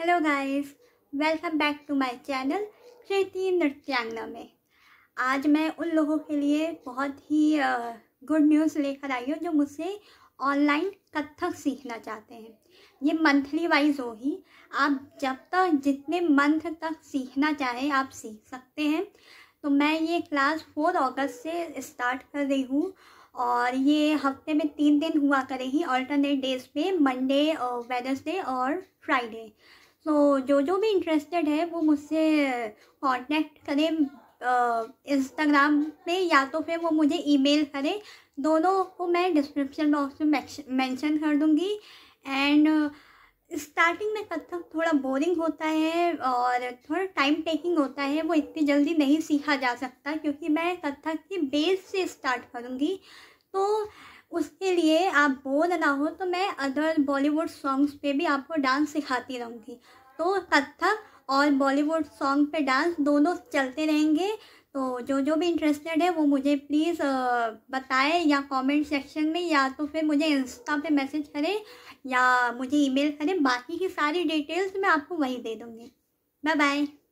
hello guys welcome back to my channel Kriti Nrityangana में आज मैं उन लोगों के लिए बहुत ही गुड न्यूज़ लेकर आई हूँ जो मुझसे ऑनलाइन कथक सीखना चाहते हैं ये मंथली वाइज होगी आप जब तक जितने मंथ तक सीखना चाहें आप सीख सकते हैं तो मैं ये क्लास फोर अगस्त से स्टार्ट कर रही हूँ और ये हफ्ते में तीन दिन हुआ करेगी ऑल्टरनेट डेज पे मंडे वेडनेसडे और फ्राइडे सो तो जो जो भी इंटरेस्टेड है वो मुझसे कांटेक्ट करें इंस्टाग्राम पे या तो फिर वो मुझे ईमेल करें दोनों को मैं डिस्क्रिप्शन बॉक्स में मेंशन कर दूँगी एंड स्टार्टिंग में कथक थोड़ा बोरिंग होता है और थोड़ा टाइम टेकिंग होता है वो इतनी जल्दी नहीं सीखा जा सकता क्योंकि मैं कथक की बेस से स्टार्ट करूँगी तो उसके लिए आप बोर ना हो तो मैं अदर बॉलीवुड सॉन्ग्स पे भी आपको डांस सिखाती रहूँगी तो कथक और बॉलीवुड सॉन्ग पे डांस दोनों चलते रहेंगे तो जो जो भी इंटरेस्टेड है वो मुझे प्लीज़ बताएं या कमेंट सेक्शन में या तो फिर मुझे इंस्टा पे मैसेज करें या मुझे ईमेल करें बाकी की सारी डिटेल्स मैं आपको वहीं दे दूँगी बाय बाय